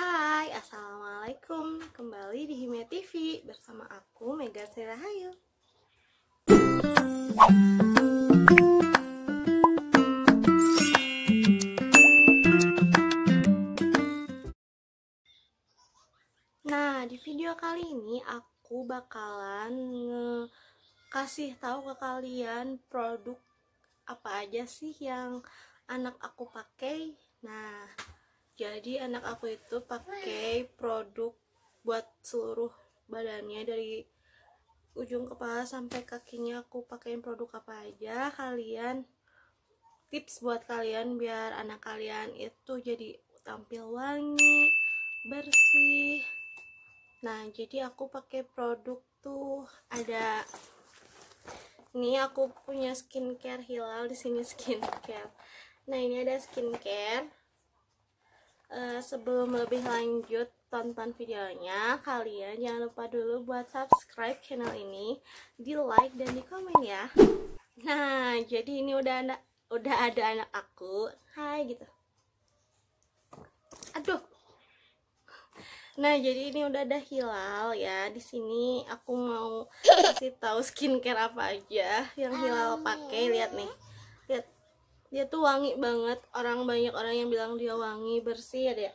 Hai, Assalamualaikum Kembali di Himia TV Bersama aku, Mega Serahayu Nah, di video kali ini aku bakalan kasih tahu ke kalian produk apa aja sih yang anak aku pakai. Nah, jadi anak aku itu pakai produk buat seluruh badannya dari ujung kepala sampai kakinya aku pakaiin produk apa aja kalian tips buat kalian biar anak kalian itu jadi tampil wangi bersih nah jadi aku pakai produk tuh ada ini aku punya skincare hilal di sini skincare nah ini ada skincare Eh, sebelum lebih lanjut tonton videonya kalian jangan lupa dulu buat subscribe channel ini di like dan di komen ya nah jadi ini udah ada udah ada anak aku hai gitu aduh nah jadi ini udah ada hilal ya di sini aku mau kasih tahu skincare apa aja yang hilal pakai lihat nih dia tuh wangi banget orang banyak orang yang bilang dia wangi bersih ya dek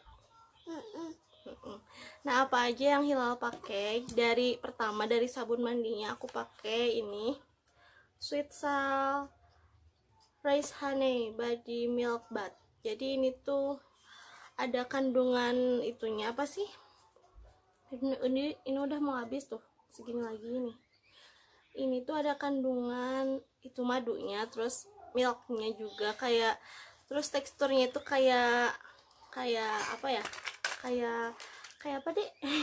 nah apa aja yang hilal pakai dari pertama dari sabun mandinya aku pakai ini sweet sal rice honey body milk bath jadi ini tuh ada kandungan itunya apa sih ini, ini, ini udah mau habis tuh segini lagi ini ini tuh ada kandungan itu madunya terus milknya juga kayak terus teksturnya itu kayak kayak apa ya kayak kayak apa deh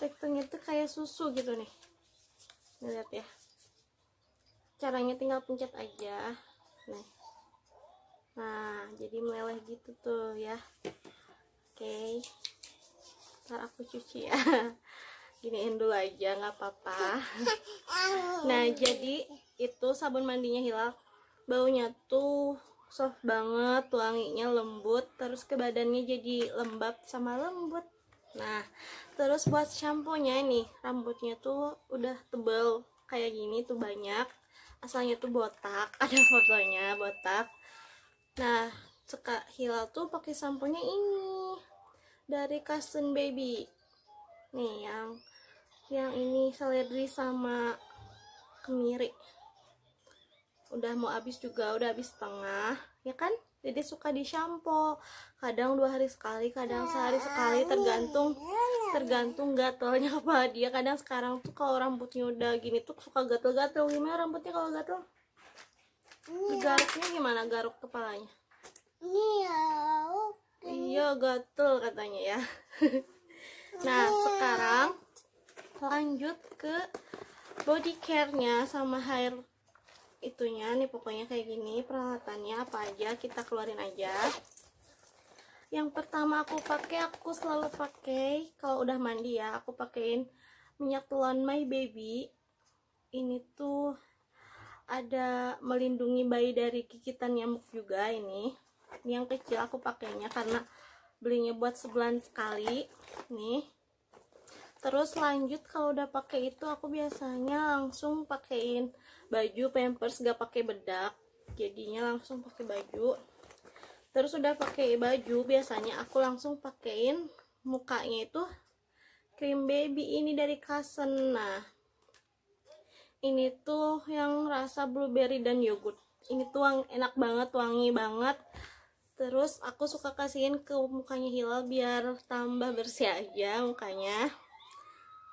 teksturnya itu kayak susu gitu nih lihat ya caranya tinggal pencet aja nih nah jadi meleleh gitu tuh ya oke okay. aku cuci ya giniin dulu aja nggak apa-apa nah jadi itu sabun mandinya hilang baunya tuh soft banget wanginya lembut terus ke badannya jadi lembab sama lembut nah terus buat shampoo nya nih rambutnya tuh udah tebel kayak gini tuh banyak asalnya tuh botak ada fotonya botak nah suka hilal tuh pakai sampo nya ini dari Custom Baby nih yang yang ini seledri sama kemiri udah mau habis juga udah habis setengah ya kan jadi suka di shampoo kadang dua hari sekali kadang sehari sekali tergantung tergantung gatelnya apa dia kadang sekarang tuh kalau rambutnya udah gini tuh suka gatel-gatel gimana rambutnya kalau gatel garuknya gimana garuk kepalanya iya gatel katanya ya nah sekarang lanjut ke body care-nya sama hair itunya nih pokoknya kayak gini peralatannya apa aja kita keluarin aja yang pertama aku pakai aku selalu pakai kalau udah mandi ya aku pakein minyak telon my baby ini tuh ada melindungi bayi dari kikitan nyamuk juga ini ini yang kecil aku pakainya karena belinya buat sebulan sekali nih terus lanjut kalau udah pakai itu aku biasanya langsung pakein baju pampers gak pakai bedak jadinya langsung pakai baju terus udah pakai baju biasanya aku langsung pakein mukanya itu cream baby ini dari Kasen nah ini tuh yang rasa blueberry dan yogurt ini tuh enak banget wangi banget terus aku suka kasihin ke mukanya Hilal biar tambah bersih aja mukanya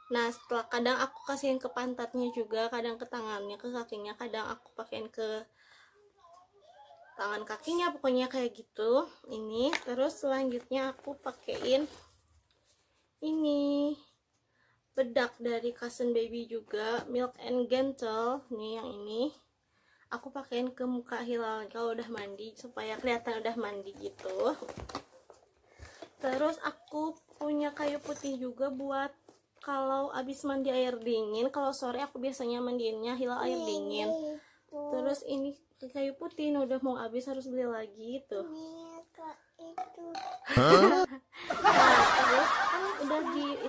nah setelah kadang aku kasihin ke pantatnya juga kadang ke tangannya ke kakinya kadang aku pakein ke tangan kakinya pokoknya kayak gitu ini terus selanjutnya aku pakein ini bedak dari Cousin Baby juga Milk and Gentle nih yang ini aku pakein ke muka hilal kalau udah mandi supaya kelihatan udah mandi gitu terus aku punya kayu putih juga buat kalau abis mandi air dingin kalau sore aku biasanya mandiinnya hilang air iya, dingin gitu. terus ini kayu putih ini udah mau habis harus beli lagi tuh gitu. iya, nah, terus kan udah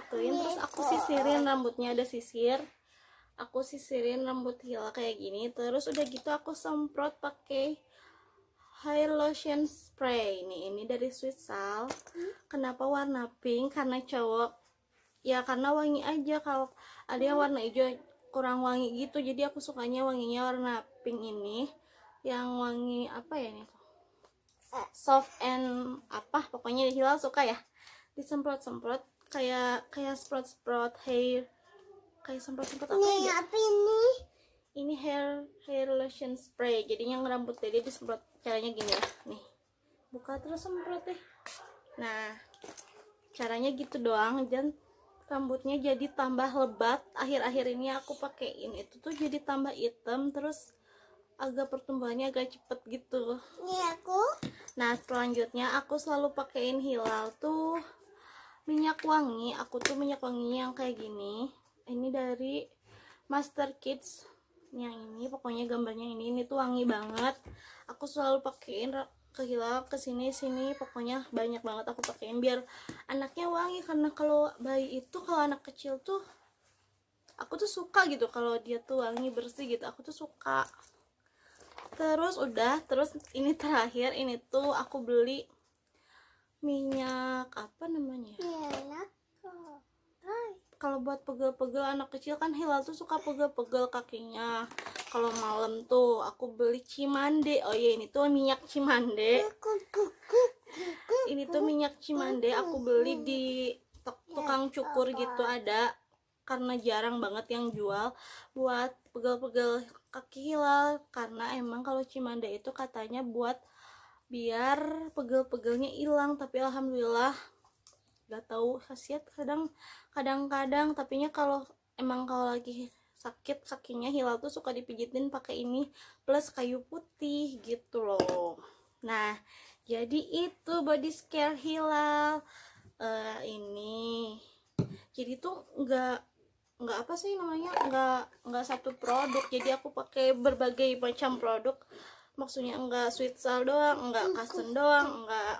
ituin iya, terus aku sisirin rambutnya ada sisir aku sisirin rambut hilal kayak gini terus udah gitu aku semprot pakai hair lotion spray ini ini dari Swissal hmm? kenapa warna pink karena cowok ya karena wangi aja kalau ada yang hmm. warna hijau kurang wangi gitu jadi aku sukanya wanginya warna pink ini yang wangi apa ya ini soft and apa pokoknya Hilal suka ya disemprot-semprot kayak kayak semprot-semprot hair kayak semprot-semprot apa ini ya? apa ini ini hair hair lotion spray jadinya ngerambut jadi disemprot caranya gini ya nih buka terus semprot deh nah caranya gitu doang jangan rambutnya jadi tambah lebat akhir-akhir ini aku pakaiin itu tuh jadi tambah hitam terus agak pertumbuhannya agak cepet gitu ini aku nah selanjutnya aku selalu pakaiin hilal tuh minyak wangi aku tuh minyak wangi yang kayak gini ini dari master kids yang ini pokoknya gambarnya ini ini tuh wangi banget aku selalu pakaiin kehilangan ke sini sini pokoknya banyak banget aku pakein biar anaknya wangi karena kalau bayi itu kalau anak kecil tuh aku tuh suka gitu kalau dia tuh wangi bersih gitu aku tuh suka terus udah terus ini terakhir ini tuh aku beli minyak apa namanya kalau buat pegel-pegel anak kecil kan Hilal tuh suka pegel-pegel kakinya kalau malam tuh aku beli cimande oh iya ini tuh minyak cimande ini tuh minyak cimande aku beli di tukang cukur gitu ada karena jarang banget yang jual buat pegel-pegel kaki hilal karena emang kalau cimande itu katanya buat biar pegel-pegelnya hilang tapi alhamdulillah gak tahu khasiat kadang kadang-kadang tapinya kalau emang kalau lagi sakit kakinya Hilal tuh suka dipijitin pakai ini plus kayu putih gitu loh nah jadi itu body scare Hilal uh, ini jadi tuh nggak nggak apa sih namanya nggak nggak satu produk jadi aku pakai berbagai macam produk maksudnya enggak sweet sal doang, enggak custom doang, enggak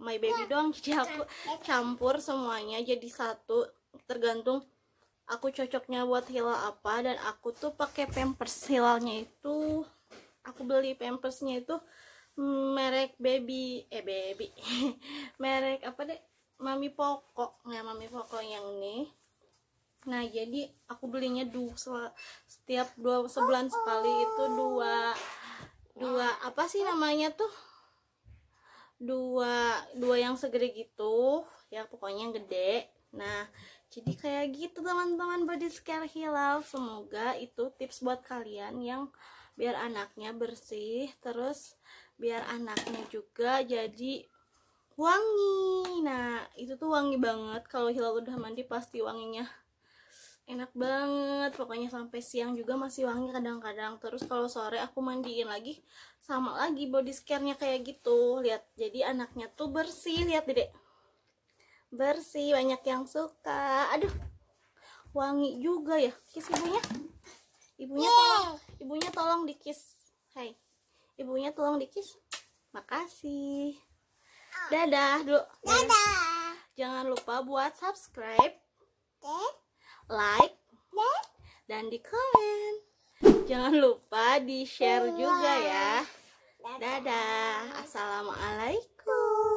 my baby doang. Jadi aku campur semuanya jadi satu tergantung aku cocoknya buat hilal apa dan aku tuh pakai pampers hilalnya itu aku beli pampersnya itu merek baby eh baby merek apa deh mami pokok ya mami pokok yang ini nah jadi aku belinya dua setiap dua sebulan sekali itu dua dua apa sih namanya tuh dua dua yang segede gitu ya pokoknya yang gede Nah, jadi kayak gitu teman-teman body care hilal. Semoga itu tips buat kalian yang biar anaknya bersih, terus biar anaknya juga jadi wangi. Nah, itu tuh wangi banget kalau hilal udah mandi pasti wanginya enak banget pokoknya sampai siang juga masih wangi kadang-kadang terus kalau sore aku mandiin lagi sama lagi body care-nya kayak gitu lihat jadi anaknya tuh bersih lihat dedek bersih banyak yang suka aduh wangi juga ya kiss ibunya ibunya tolong ibunya tolong dikis hai ibunya tolong dikis makasih ah. dadah dulu dadah jangan lupa buat subscribe like dan di komen jangan lupa di share iya. juga ya dadah assalamualaikum